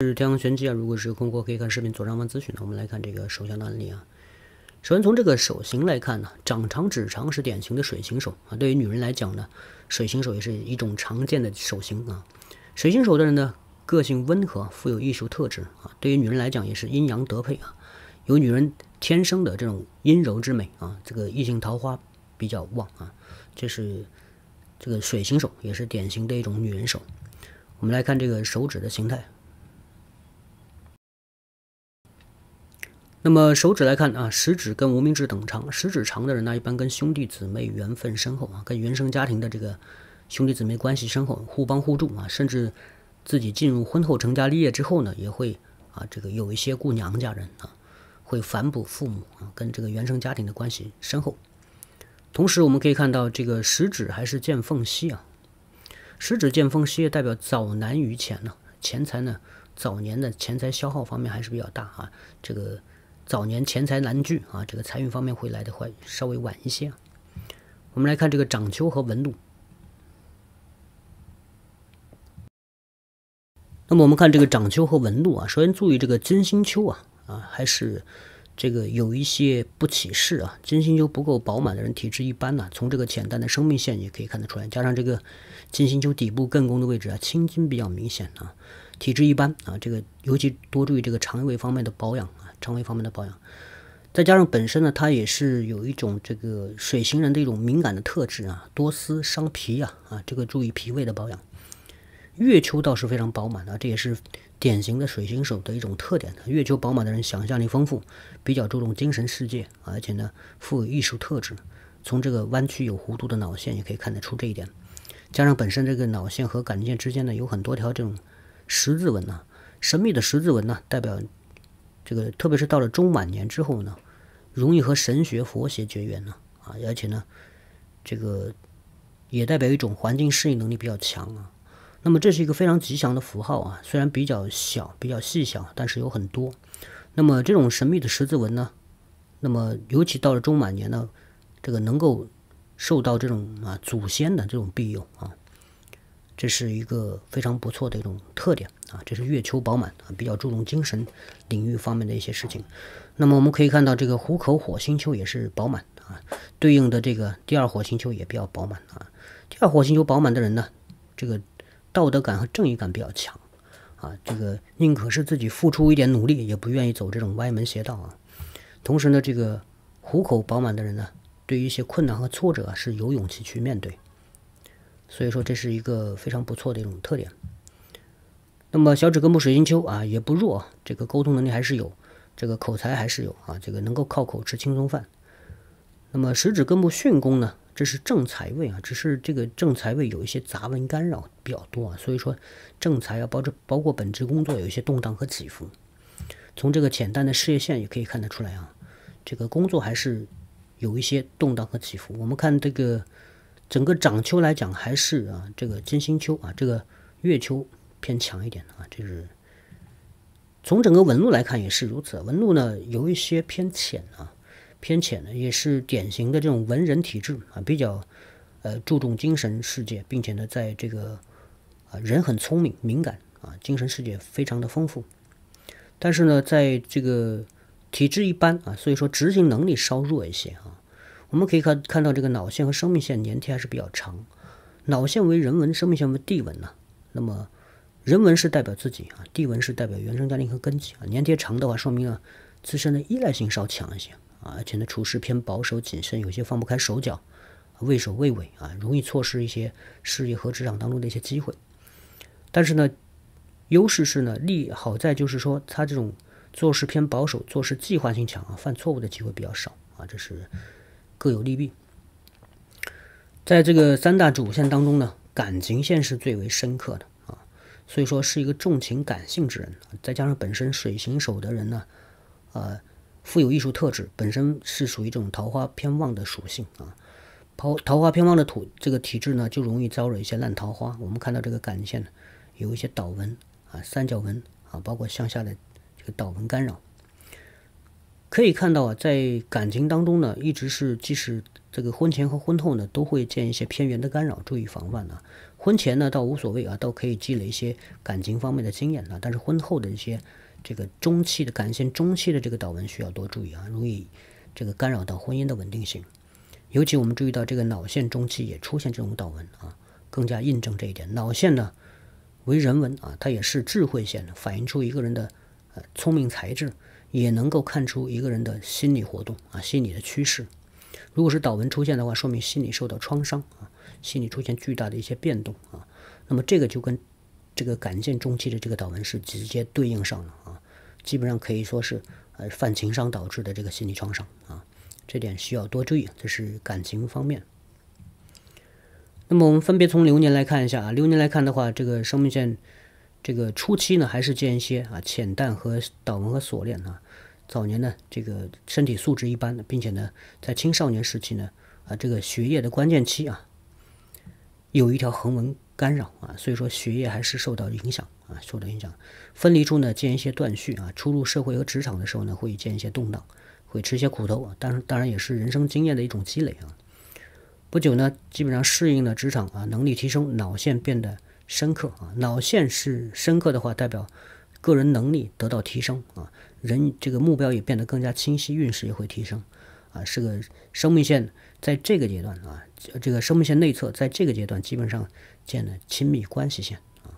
是天王玄机啊！如果是困惑，可以看视频左上方咨询呢。我们来看这个手相的案例啊。首先从这个手型来看呢，掌长指长是典型的水型手啊。对于女人来讲呢，水型手也是一种常见的手型啊。水型手的人呢，个性温和，富有艺术特质啊。对于女人来讲，也是阴阳得配啊，有女人天生的这种阴柔之美啊，这个异性桃花比较旺啊。这是这个水型手，也是典型的一种女人手。我们来看这个手指的形态。那么手指来看啊，食指跟无名指等长，食指长的人呢，一般跟兄弟姊妹缘分深厚啊，跟原生家庭的这个兄弟姊妹关系深厚，互帮互助啊，甚至自己进入婚后成家立业之后呢，也会啊这个有一些顾娘家人啊，会反哺父母啊，跟这个原生家庭的关系深厚。同时我们可以看到，这个食指还是见缝隙啊，食指见缝隙代表早男于钱呢，钱财呢早年的钱财消耗方面还是比较大啊，这个。早年钱财难聚啊，这个财运方面会来的会稍微晚一些。我们来看这个掌丘和纹路。那么我们看这个掌丘和纹路啊，首先注意这个金星丘啊啊，还是这个有一些不起势啊，金星丘不够饱满的人体质一般呢。从这个简单的生命线也可以看得出来，加上这个金星丘底部艮宫的位置啊，青筋比较明显啊，体质一般啊，这个尤其多注意这个肠胃方面的保养啊。肠胃方面的保养，再加上本身呢，它也是有一种这个水星人的一种敏感的特质啊，多思伤脾呀，啊，这个注意脾胃的保养。月球倒是非常饱满的，这也是典型的水星手的一种特点的。月球饱满的人想象力丰富，比较注重精神世界，而且呢，富有艺术特质。从这个弯曲有弧度的脑线也可以看得出这一点。加上本身这个脑线和感觉线之间呢，有很多条这种十字纹呢，神秘的十字纹呢，代表。这个特别是到了中晚年之后呢，容易和神学、佛学绝缘呢，啊，而且呢，这个也代表一种环境适应能力比较强啊。那么这是一个非常吉祥的符号啊，虽然比较小、比较细小，但是有很多。那么这种神秘的十字纹呢，那么尤其到了中晚年呢，这个能够受到这种啊祖先的这种庇佑啊。这是一个非常不错的一种特点啊，这是月球饱满，比较注重精神领域方面的一些事情。那么我们可以看到，这个虎口火星球也是饱满啊，对应的这个第二火星球也比较饱满啊。第二火星球饱满的人呢，这个道德感和正义感比较强啊，这个宁可是自己付出一点努力，也不愿意走这种歪门邪道啊。同时呢，这个虎口饱满的人呢，对于一些困难和挫折是有勇气去面对。所以说这是一个非常不错的一种特点。那么小指根部水晶球啊也不弱这个沟通能力还是有，这个口才还是有啊，这个能够靠口吃轻松饭。那么食指根部巽宫呢，这是正财位啊，只是这个正财位有一些杂文干扰比较多啊，所以说正财啊，包括包括本职工作有一些动荡和起伏。从这个简单的事业线也可以看得出来啊，这个工作还是有一些动荡和起伏。我们看这个。整个长秋来讲，还是啊，这个金星秋啊，这个月秋偏强一点啊。这是从整个纹路来看也是如此。纹路呢有一些偏浅啊，偏浅的也是典型的这种文人体质啊，比较呃注重精神世界，并且呢在这个啊人很聪明、敏感啊，精神世界非常的丰富。但是呢，在这个体质一般啊，所以说执行能力稍弱一些啊。我们可以看看到这个脑线和生命线粘贴还是比较长，脑线为人文，生命线为地文呢。那么人文是代表自己啊，地文是代表原生家庭和根基啊。粘贴长的话，说明啊自身的依赖性稍强一些啊，而且呢处事偏保守谨慎，有些放不开手脚，畏首畏尾啊，容易错失一些事业和职场当中的一些机会。但是呢，优势是呢利好在就是说他这种做事偏保守，做事计划性强啊，犯错误的机会比较少啊，这是。各有利弊，在这个三大主线当中呢，感情线是最为深刻的啊，所以说是一个重情感性之人，再加上本身水行手的人呢，呃，富有艺术特质，本身是属于这种桃花偏旺的属性啊，桃桃花偏旺的土这个体质呢，就容易招惹一些烂桃花。我们看到这个感情线呢，有一些倒纹啊、三角纹啊，包括向下的这个倒纹干扰。可以看到啊，在感情当中呢，一直是即使这个婚前和婚后呢，都会见一些偏缘的干扰，注意防范啊。婚前呢，倒无所谓啊，倒可以积累一些感情方面的经验啊。但是婚后的一些这个中期的感情中期的这个导纹需要多注意啊，容易这个干扰到婚姻的稳定性。尤其我们注意到这个脑线中期也出现这种导纹啊，更加印证这一点。脑线呢为人文啊，它也是智慧线，反映出一个人的呃聪明才智。也能够看出一个人的心理活动啊，心理的趋势。如果是导纹出现的话，说明心理受到创伤啊，心理出现巨大的一些变动啊。那么这个就跟这个感性中期的这个导纹是直接对应上了啊，基本上可以说是呃，犯情伤导致的这个心理创伤啊，这点需要多注意。这是感情方面。那么我们分别从流年来看一下啊，流年来看的话，这个生命线。这个初期呢，还是见一些啊浅淡和导纹和锁链啊。早年呢，这个身体素质一般，并且呢，在青少年时期呢，啊这个学业的关键期啊，有一条横纹干扰啊，所以说学业还是受到影响啊，受到影响。分离处呢，见一些断续啊。初入社会和职场的时候呢，会见一些动荡，会吃些苦头啊。但是当然也是人生经验的一种积累啊。不久呢，基本上适应了职场啊，能力提升，脑线变得。深刻啊，脑线是深刻的话，代表个人能力得到提升啊，人这个目标也变得更加清晰，运势也会提升啊，是个生命线在这个阶段啊，这个生命线内侧在这个阶段基本上建了亲密关系线啊，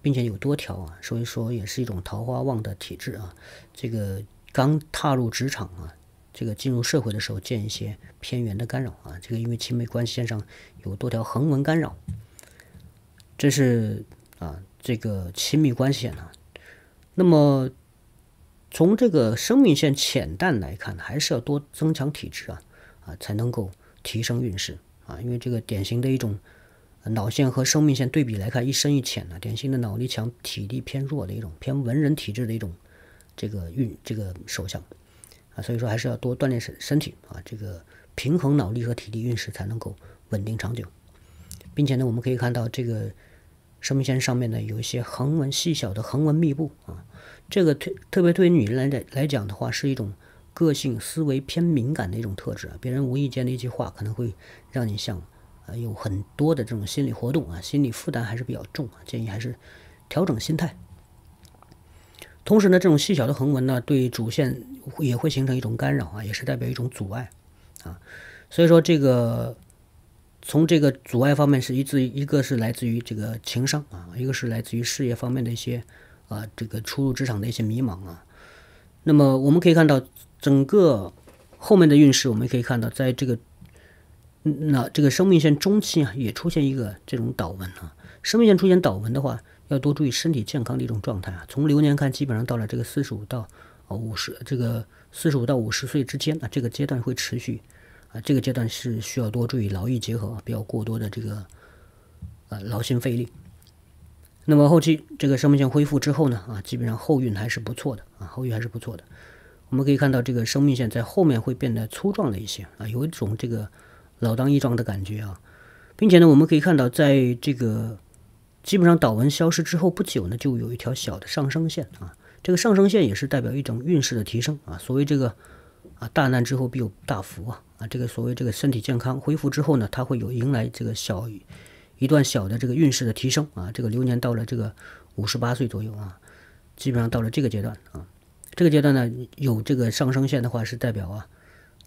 并且有多条啊，所以说也是一种桃花旺的体质啊。这个刚踏入职场啊，这个进入社会的时候建一些偏缘的干扰啊，这个因为亲密关系线上有多条横纹干扰。这是啊，这个亲密关系呢。那么，从这个生命线浅淡来看，还是要多增强体质啊，啊，才能够提升运势啊。因为这个典型的一种脑线和生命线对比来看，一深一浅，典型的脑力强、体力偏弱的一种偏文人体质的一种这个运这个手相啊。所以说，还是要多锻炼身身体啊，这个平衡脑力和体力运势才能够稳定长久，并且呢，我们可以看到这个。生命线上面呢有一些横纹，细小的横纹密布啊，这个特特别对于女人来来来讲的话，是一种个性思维偏敏感的一种特质啊，别人无意间的一句话可能会让你想，呃有很多的这种心理活动啊，心理负担还是比较重啊，建议还是调整心态。同时呢，这种细小的横纹呢，对主线也会形成一种干扰啊，也是代表一种阻碍啊，所以说这个。从这个阻碍方面是一自一个是来自于这个情商啊，一个是来自于事业方面的一些啊，这个初入职场的一些迷茫啊。那么我们可以看到，整个后面的运势，我们可以看到，在这个那这个生命线中期啊，也出现一个这种倒纹啊。生命线出现倒纹的话，要多注意身体健康的一种状态啊。从流年看，基本上到了这个四十五到五十，这个四十五到五十岁之间啊，这个阶段会持续。啊，这个阶段是需要多注意劳逸结合啊，不要过多的这个呃劳心费力。那么后期这个生命线恢复之后呢，啊，基本上后运还是不错的啊，后运还是不错的。我们可以看到这个生命线在后面会变得粗壮了一些啊，有一种这个老当益壮的感觉啊，并且呢，我们可以看到在这个基本上导纹消失之后不久呢，就有一条小的上升线啊，这个上升线也是代表一种运势的提升啊，所谓这个。啊，大难之后必有大福啊！啊，这个所谓这个身体健康恢复之后呢，它会有迎来这个小一段小的这个运势的提升啊。这个流年到了这个五十八岁左右啊，基本上到了这个阶段啊。这个阶段呢，有这个上升线的话，是代表啊，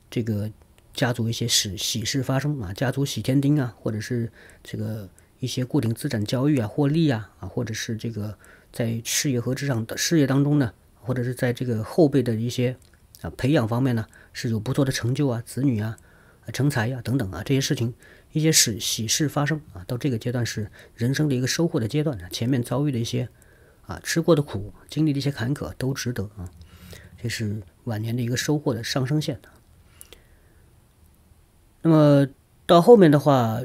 这个家族一些喜喜事发生啊，家族喜添丁啊，或者是这个一些固定资产交易啊获利啊啊，或者是这个在事业和职场的事业当中呢，或者是在这个后辈的一些。啊，培养方面呢是有不错的成就啊，子女啊，成才呀等等啊，这些事情，一些事喜事发生啊，到这个阶段是人生的一个收获的阶段，前面遭遇的一些啊吃过的苦，经历的一些坎坷都值得啊，这是晚年的一个收获的上升线那么到后面的话，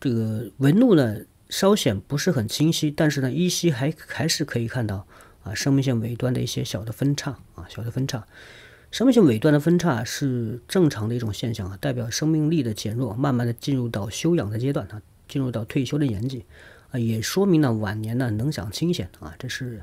这个纹路呢稍显不是很清晰，但是呢依稀还还是可以看到啊生命线尾端的一些小的分叉啊小的分叉。生命线尾段的分叉是正常的一种现象啊，代表生命力的减弱，慢慢的进入到休养的阶段啊，进入到退休的年纪啊，也说明了晚年呢能享清闲啊，这是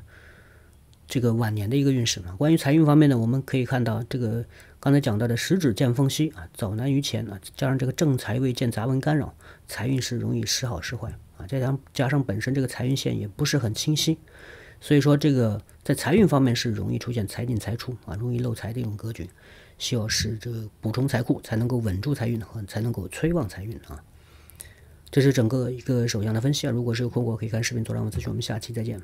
这个晚年的一个运势啊。关于财运方面呢，我们可以看到这个刚才讲到的食指见缝隙啊，早难于前啊，加上这个正财位见杂纹干扰，财运是容易时好时坏啊。再加加上本身这个财运线也不是很清晰。所以说，这个在财运方面是容易出现财进财出啊，容易漏财的一种格局，需要是这个补充财库，才能够稳住财运和才能够催旺财运啊。这是整个一个手相的分析啊。如果是有困惑，可以看视频做，让我咨询。我们下期再见。